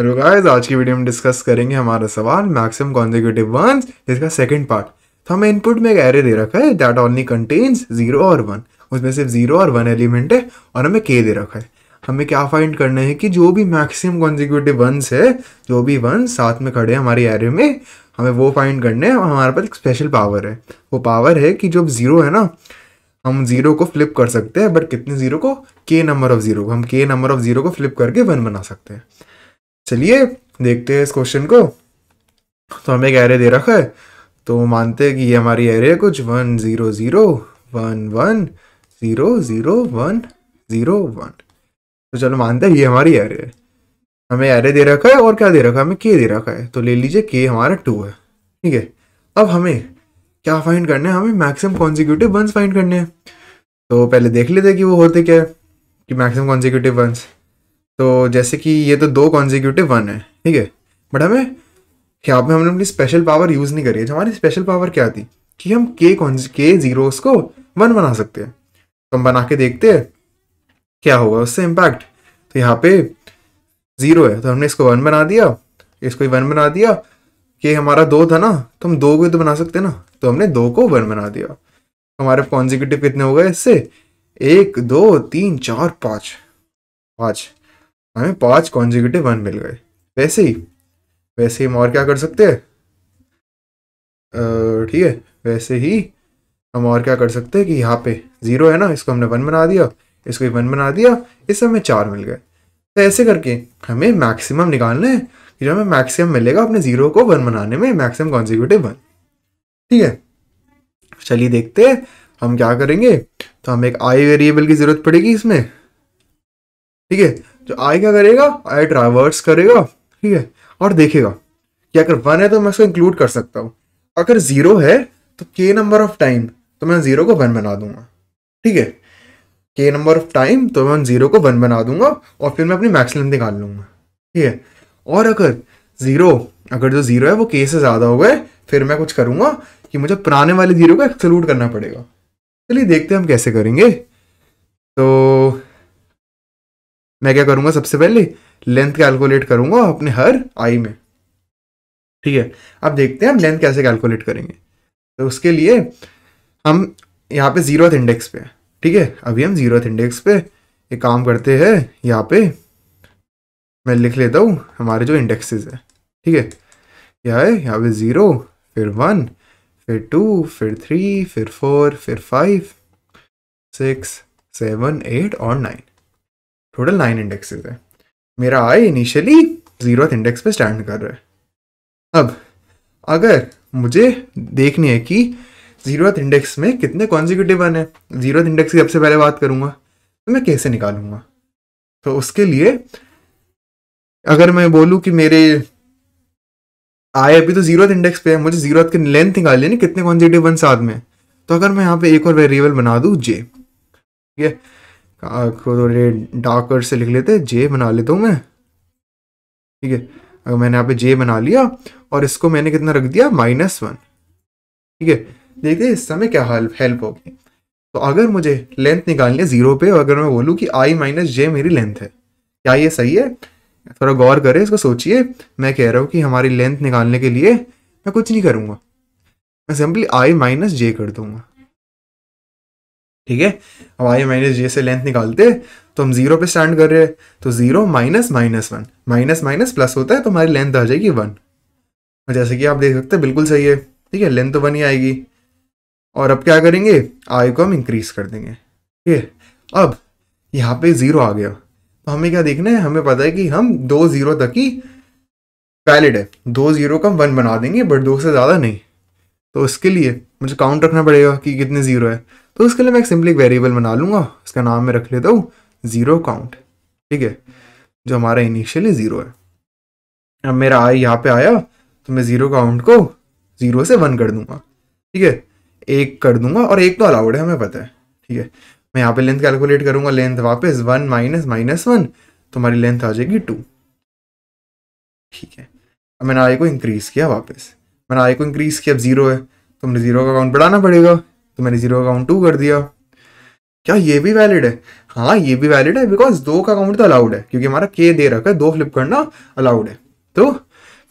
hello guys आज की video में डिस्कस करेंगे हमारा सवाल मैक्सिमम कॉन्जिक्यूटिव वंस जिसका सेकंड पार्ट तो हमें इनपुट में एक एरे दे रखा है दैट ओनली कंटेन्स जीरो और वन उसमें सिर्फ जीरो और वन एलिमेंट है और हमें के दे रखा है हमें क्या फाइंड करना है कि जो भी मैक्सिमम कॉन्जिक्यूटिव वंस है जो भी वन साथ में खड़े हैं हमारे एरे में हमें वो फाइंड करने हैं और हमारे पास एक स्पेशल पावर है वो पावर है कि जो जीरो है ना हम जीरो को फ्लिप कर सकते हैं बट कितने जीरो को के नंबर ऑफ जीरो को हम के नंबर ऑफ जीरो को फ्लिप करके वन बना सकते हैं चलिए देखते हैं इस क्वेश्चन को तो हमें एक एरे दे रखा है तो मानते हैं कि ये हमारी एरे है कुछ one zero zero one one zero zero one zero one तो चलो मानते हैं ये हमारी एरे है हमें एरे दे रखा है और क्या दे रखा है हमें के दे रखा है तो ले लीजिए के हमारा टू है ठीक है अब हमें क्या फाइंड करना है हमें मैक्सिमम कॉन्जिक्यूटिव वंस फाइंड करने हैं तो पहले देख लेते हैं कि वो होते क्या है कि मैक्सिमम कॉन्जिक्यूटिव वंस तो जैसे कि ये तो दो कॉन्जिक्यूटिव वन है ठीक है बट हमें क्या पे हमने अपनी स्पेशल पावर यूज़ नहीं करी है हमारी स्पेशल पावर क्या थी कि हम के कॉन्ज के जीरोस को वन बना सकते हैं तो हम बना के देखते हैं क्या होगा उससे इम्पैक्ट तो यहाँ पे ज़ीरो है तो हमने इसको वन बना दिया इसको वन बना दिया कि हमारा दो था ना तो हम दो को तो बना सकते ना तो हमने दो को वन बना दिया तो हमारे कॉन्जिक्यूटिव कितने हो गए इससे एक दो तीन चार पाँच पाँच हमें पांच कॉन्जिक्यूटिव वन मिल गए वैसे ही वैसे ही हम और क्या कर सकते हैं ठीक है वैसे ही हम और क्या कर सकते हैं कि यहाँ पे ज़ीरो है ना इसको हमने वन बना दिया इसको भी वन बना दिया इससे हमें चार मिल गए तो ऐसे करके हमें मैक्सिमम निकालना है कि जो हमें मैक्सिमम मिलेगा अपने ज़ीरो को वन बनाने में मैक्सिमम कॉन्जिक्यूटिव वन ठीक है चलिए देखते हैं हम क्या करेंगे तो हमें एक आई वेरिएबल की ज़रूरत पड़ेगी इसमें ठीक है तो आई क्या करेगा आई ट्रावर्स करेगा ठीक है और देखेगा कि अगर वन है तो मैं इसको इंक्लूड कर सकता हूँ अगर जीरो है तो के नंबर ऑफ टाइम तो मैं जीरो को वन बना दूंगा ठीक है के नंबर ऑफ टाइम तो मैं जीरो को वन बना दूंगा और फिर मैं अपनी मैक्सिमम निकाल लूंगा ठीक है और अगर जीरो अगर जो जीरो है वो के से ज़्यादा हो गए फिर मैं कुछ करूँगा कि मुझे पुराने वाले जीरो को एक्सलूट करना पड़ेगा चलिए देखते हैं हम कैसे करेंगे तो मैं क्या करूंगा सबसे पहले लेंथ कैलकुलेट करूंगा अपने हर आई में ठीक है अब देखते हैं हम लेंथ कैसे कैलकुलेट करेंगे तो उसके लिए हम यहाँ पे जीरोथ इंडेक्स पे ठीक है अभी हम जीरोथ इंडेक्स पे एक काम करते हैं यहाँ पे मैं लिख लेता हूँ हमारे जो इंडेक्सेस है ठीक है क्या है यहाँ पे ज़ीरो फिर वन फिर टू फिर थ्री फिर फोर फिर फाइव सिक्स सेवन एट और नाइन टोटल नाइन इंडेक्सेस है मेरा आई इनिशियली जीरो इंडेक्स पे स्टैंड कर रहा है अब अगर मुझे देखनी है कि जीरो इंडेक्स में कितने कॉन्जिक्यूटिव बने जीरो इंडेक्स की सबसे पहले बात करूंगा तो मैं कैसे निकालूंगा तो उसके लिए अगर मैं बोलूँ कि मेरे आए अभी तो जीरो इंडेक्स पे है मुझे जीरो की लेंथ निकाल लेनी कितने कॉन्जिक्यूटिव वन साथ में तो अगर मैं यहाँ पे एक और वेरिएबल बना दूँ जे ठीक है थोड़े तो डार्क से लिख लेते जे बना लेता हूँ मैं ठीक है अगर मैंने यहाँ पे जे बना लिया और इसको मैंने कितना रख दिया माइनस वन ठीक है देखते इस समय क्या हेल्प हेल्प होगी तो अगर मुझे लेंथ निकालनी है जीरो पे अगर मैं बोलूँ कि आई माइनस जे मेरी लेंथ है क्या ये सही है थोड़ा गौर करें इसको सोचिए मैं कह रहा हूँ कि हमारी लेंथ निकालने के लिए मैं कुछ नहीं करूँगा मैं सिंपली आई माइनस जे कर दूंगा ठीक है अब आई माइनस जे से लेंथ निकालते तो हम जीरो पे स्टैंड कर रहे हैं तो zero minus minus one minus minus plus होता है तो हमारी लेंथ आ जाएगी वन जैसे कि आप देख सकते हैं बिल्कुल सही है ठीक है लेंथ तो वन ही आएगी और अब क्या करेंगे आई को हम इंक्रीज कर देंगे ठीक है अब यहाँ पे जीरो आ गया तो हमें क्या देखना है हमें पता है कि हम दो जीरो तक ही वैलिड है दो जीरो का हम वन बना देंगे बट दो से ज़्यादा नहीं तो उसके लिए मुझे काउंट रखना पड़ेगा कि कितने ज़ीरो है तो उसके लिए मैं एक सिंपली एक वेरिएबल बना लूँगा उसका नाम मैं रख लेता हूँ ज़ीरो काउंट ठीक है जो हमारा इनिशियली ज़ीरो है अब मेरा आई यहाँ पे आया तो मैं ज़ीरो काउंट को ज़ीरो से वन कर दूंगा ठीक है एक कर दूंगा और एक तो अलाउड है हमें पता है ठीक है मैं यहाँ पे लेंथ कैलकुलेट करूंगा लेंथ वापस वन माइनस माइनस वन तो हमारी लेंथ आ जाएगी टू ठीक है अब मैंने आई को इंक्रीज़ किया वापस मैंने आई को इंक्रीज़ किया अब ज़ीरो है तो मुझे ज़ीरो का अकाउंट बढ़ाना पड़ेगा तो मैंने ज़ीरो का अकाउंट टू कर दिया क्या ये भी वैलिड है हाँ ये भी वैलिड है बिकॉज दो का अकाउंट तो अलाउड है क्योंकि हमारा के दे रखा है दो फ्लिप करना अलाउड है तो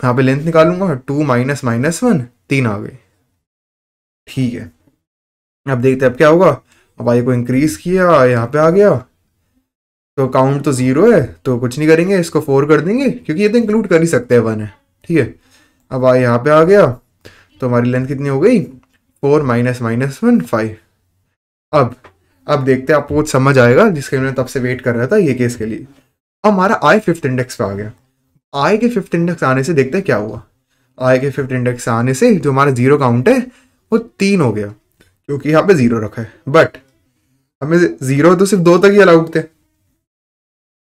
यहाँ पे लेंथ निकालूंगा टू माइनस माइनस वन तीन आ गए ठीक है अब देखते हैं अब क्या होगा अब आई को इंक्रीज किया यहाँ पे आ गया तो अकाउंट तो जीरो है तो कुछ नहीं करेंगे इसको फोर कर देंगे क्योंकि ये तो इंक्लूड कर ही सकते हैं वन है ठीक है अब आई यहाँ पे आ गया तो हमारी लेंथ कितनी हो गई four minus minus one five अब अब देखते हैं आपको कुछ समझ आएगा जिसके मैंने तब से वेट कर रहा था ये केस के लिए अब हमारा आई फिफ्थ इंडेक्स पे आ गया आई के फिफ्थ इंडेक्स आने से देखते हैं क्या हुआ आई के फिफ्थ इंडेक्स आने से जो हमारा जीरो काउंट है वो तीन हो गया क्योंकि यहाँ पे जीरो रखा है बट हमें जीरो तो सिर्फ दो तक ही अलाउड थे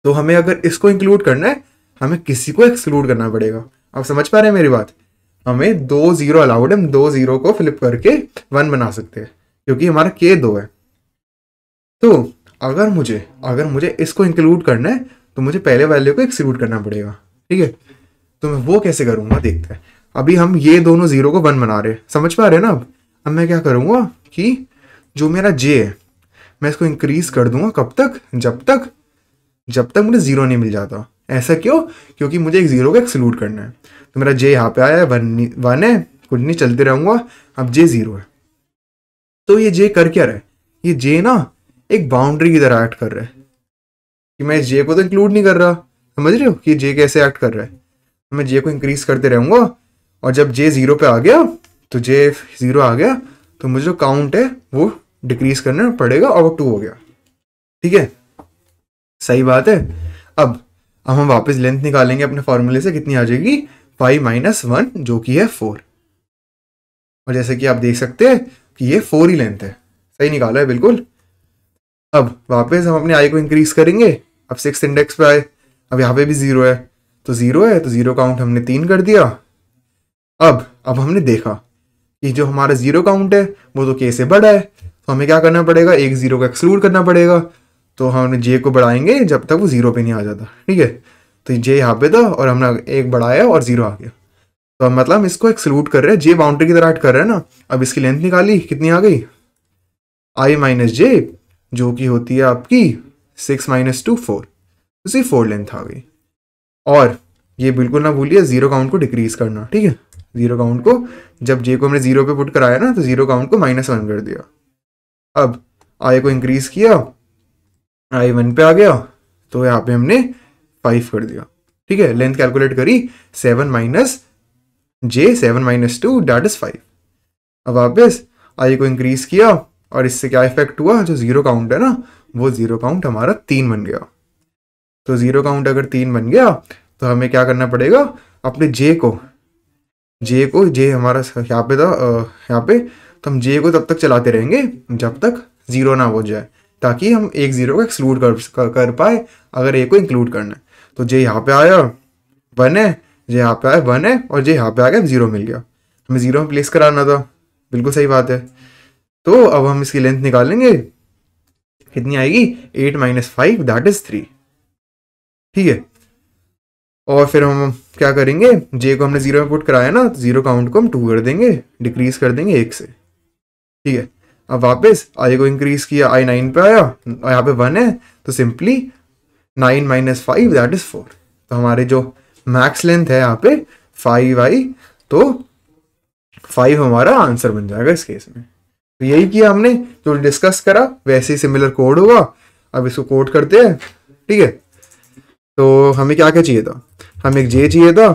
तो हमें अगर इसको इंक्लूड करना है हमें किसी को एक्सक्लूड करना पड़ेगा आप समझ पा रहे हैं मेरी बात हमें दो जीरो अलाउड है हम दो जीरो को फ्लिप करके वन बना सकते हैं क्योंकि हमारा के दो है तो अगर मुझे अगर मुझे इसको इंक्लूड करना है तो मुझे पहले वैल्यू को एक्सक्लूड करना पड़ेगा ठीक है तो मैं वो कैसे करूंगा देखते हैं अभी हम ये दोनों जीरो को वन बना रहे हैं समझ पा रहे हैं ना अब अब मैं क्या करूँगा कि जो मेरा जे है मैं इसको इंक्रीज कर दूंगा कब तक जब तक जब तक मुझे ज़ीरो नहीं मिल जाता ऐसा क्यों क्योंकि मुझे एक ज़ीरो को एक्सलूड करना है तो मेरा जे यहाँ पे आया है वन वन है कुछ नहीं चलते रहूंगा अब जे ज़ीरो है तो ये जे कर क्या रहा है ये जे ना एक बाउंड्री की तरह एक्ट कर रहा है कि मैं जे को तो इंक्लूड नहीं कर रहा समझ रहे हो कि जे कैसे एक्ट कर रहा है तो मैं जे को इंक्रीज करते रहूंगा और जब जे ज़ीरो पे आ गया तो जे ज़ीरो आ गया तो मुझे जो काउंट है वो डिक्रीज करना पड़ेगा और वो टू हो गया ठीक है सही बात है अब अब हम वापस लेंथ निकालेंगे अपने फॉर्मूले से कितनी आ जाएगी फाइव माइनस वन जो कि है फोर और जैसे कि आप देख सकते हैं कि ये फोर ही लेंथ है सही निकाला है बिल्कुल अब वापस हम अपने आई को इंक्रीज करेंगे अब सिक्स इंडेक्स पे आए अब यहाँ पे भी जीरो है तो जीरो है तो जीरो काउंट हमने तीन कर दिया अब अब हमने देखा कि जो हमारा जीरो काउंट है वो तो के से बड़ा है तो हमें क्या करना पड़ेगा एक जीरो को एक्सक्लूड करना पड़ेगा तो हम हाँ, जे को बढ़ाएंगे जब तक वो ज़ीरो पे नहीं आ जाता ठीक है तो जे यहाँ पे था और हमने एक बढ़ाया और ज़ीरो आ गया तो मतलब हम मतलब इसको एक सल्यूट कर रहे हैं जे बाउंड्री की तरह एड कर रहे हैं ना अब इसकी लेंथ निकाली कितनी आ गई आई माइनस जे जो कि होती है आपकी सिक्स माइनस टू फोर उसी फोर लेंथ आ गई और ये बिल्कुल ना भूलिए जीरो काउंट को डिक्रीज करना ठीक है जीरो काउंट को जब जे को हमने जीरो पे पुट कराया ना तो जीरो काउंट को माइनस वन कर दिया अब आई को इंक्रीज किया आई वन पे आ गया तो यहाँ पे हमने फाइव कर दिया ठीक है लेंथ कैलकुलेट करी seven minus J seven minus two that is five अब वापस आई को इंक्रीज किया और इससे क्या इफेक्ट हुआ जो जीरो काउंट है ना वो जीरो काउंट हमारा तीन बन गया तो जीरो काउंट अगर तीन बन गया तो हमें क्या करना पड़ेगा अपने जे को जे को जे हमारा यहाँ पे था यहाँ पे तो हम जे को तब तक चलाते रहेंगे जब तक जीरो ना हो जाए ताकि हम एक ज़ीरो को एक्सक्लूड कर, कर कर पाए अगर एक को इंक्लूड करना है तो जे यहाँ पे आया वन है जे यहाँ पे आया वन है और जे यहाँ पे आ गया ज़ीरो मिल गया हमें ज़ीरो में प्लेस कराना था बिल्कुल सही बात है तो अब हम इसकी लेंथ निकालेंगे कितनी आएगी eight minus five that is three ठीक है और फिर हम क्या करेंगे जे को हमने ज़ीरो में पुट कराया ना तो ज़ीरो काउंट को हम टू कर देंगे डिक्रीज़ कर देंगे एक से ठीक है अब वापस आई को इंक्रीज किया आई नाइन पे आया और यहाँ पे वन है तो simply nine minus five that is four तो हमारे जो मैक्स लेंथ है यहाँ पे फाइव आई तो फाइव हमारा आंसर बन जाएगा इस केस में तो यही किया हमने जो डिस्कस करा वैसे ही सिमिलर कोड होगा अब इसको कोड करते हैं ठीक है तो हमें क्या क्या चाहिए था हमें एक जे चाहिए था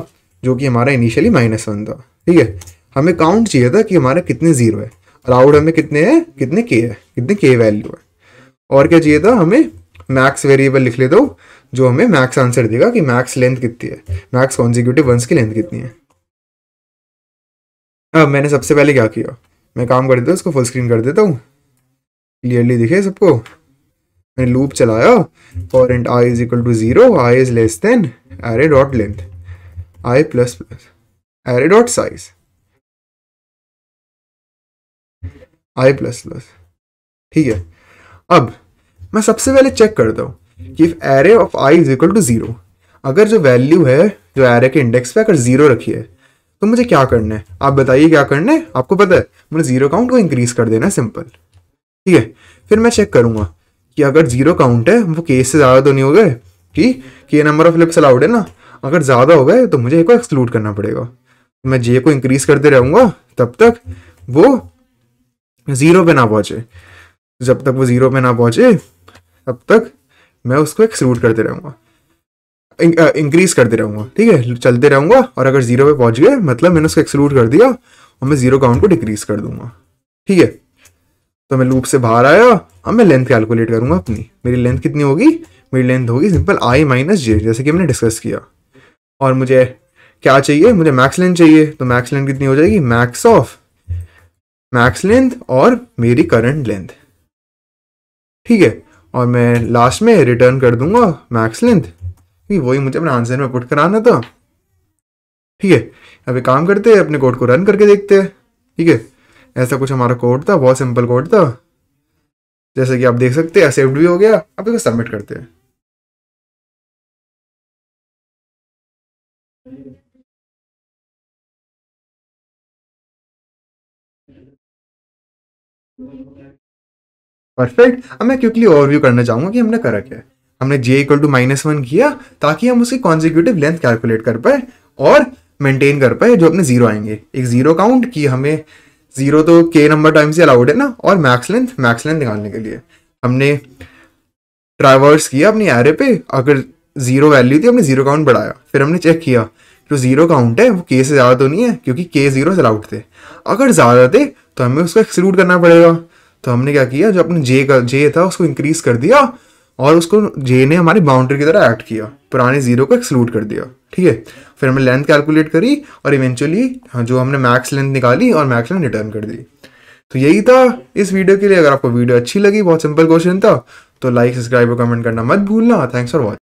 जो कि हमारा इनिशियली माइनस वन था ठीक है हमें काउंट चाहिए था कि हमारा कितने जीरो है अलाउड हमें कितने हैं कितने के है कितने के वैल्यू है और क्या चाहिए था हमें मैक्स वेरिएबल लिख लेता हूँ जो हमें मैक्स आंसर देगा कि मैक्स लेंथ कितनी है मैक्स कॉन्जिक्यूटिव वंस की लेंथ कितनी है अब मैंने सबसे पहले क्या किया मैं काम कर देता हूँ इसको फुल स्क्रीन कर देता हूँ क्लियरली दिखे सबको मैंने लूप चलाया for and I is equal to zero I is less than array dot length I plus plus array dot size I plus plus ठीक है अब मैं सबसे पहले चेक करता हूँ कि if array of I is equal to zero अगर जो वैल्यू है जो एरे के इंडेक्स पे अगर जीरो रखी है तो मुझे क्या करना है आप बताइए क्या करना है आपको पता है मुझे जीरो काउंट को इंक्रीज कर देना है सिंपल ठीक है फिर मैं चेक करूंगा कि अगर जीरो काउंट है वो केस से ज़्यादा तो नहीं हो गए कि के नंबर ऑफ लिप्स अलाउड है ना अगर ज़्यादा हो गए तो मुझे एक को एक्सक्लूड करना पड़ेगा मैं जे को इंक्रीज करते रहूंगा तब तक वो ज़ीरो पे ना पहुंचे जब तक वो ज़ीरो पे ना पहुंचे तब तक मैं उसको एक्सलूट करते रहूंगा इंक्रीज uh, करते रहूँगा ठीक है चलते रहूंगा और अगर जीरो पे पहुँच गए मतलब मैंने उसको एक्सलूट कर दिया और मैं जीरो काउंट को डिक्रीज कर दूंगा ठीक है तो मैं लूप से बाहर आया अब मैं लेंथ कैलकुलेट करूंगा अपनी मेरी लेंथ कितनी होगी मेरी लेंथ होगी सिंपल आई माइनस जे जैसे कि मैंने डिस्कस किया और मुझे क्या चाहिए मुझे मैक्स लेंथ चाहिए तो मैक्स लेंथ कितनी हो जाएगी मैक्स ऑफ मैक्स लेंथ और मेरी करंट लेंथ ठीक है और मैं लास्ट में रिटर्न कर दूंगा मैक्स लेंथ ठीक वही मुझे अपने आंसर में पुट कराना था ठीक है अब एक काम करते हैं अपने कोड को रन करके देखते हैं ठीक है ऐसा कुछ हमारा कोड था बहुत सिंपल कोड था जैसे कि आप देख सकते हैं एक्सेप्ट भी हो गया अब इसको सबमिट करते हैं परफेक्ट अब मैं क्विकली ओवरव्यू करना चाहूँगा कि हमने करा क्या हमने J equal to minus one किया ताकि हम उसकी कॉन्जिक्यूटिव लेंथ कैलकुलेट कर पाए और मेंटेन कर पाए जो अपने जीरो आएंगे एक जीरो काउंट कि हमें जीरो तो के नंबर टाइम्स ही अलाउड है ना और मैक्स लेंथ मैक्स लेंथ निकालने के लिए हमने ट्राइवर्स किया अपनी एरे पे अगर जीरो वैल्यू थी हमने जीरो काउंट बढ़ाया फिर हमने चेक किया जो जीरो काउंट है वो के से ज़्यादा तो नहीं है क्योंकि के जीरो से अलाउड थे अगर ज़्यादा थे तो हमें उसको एक्सक्लूड करना पड़ेगा तो हमने क्या किया जो अपने जे का जे था उसको इंक्रीज कर दिया और उसको जे ने हमारी बाउंड्री की तरह एक्ट किया पुराने जीरो को एक्सक्लूड कर दिया ठीक है फिर हमने लेंथ कैलकुलेट करी और इवेंचुअली हाँ, जो हमने मैक्स लेंथ निकाली और मैक्स लेंथ रिटर्न कर दी तो यही था इस वीडियो के लिए अगर आपको वीडियो अच्छी लगी बहुत सिंपल क्वेश्चन था तो लाइक सब्सक्राइब और कमेंट करना मत भूलना थैंक्स फॉर वॉचिंग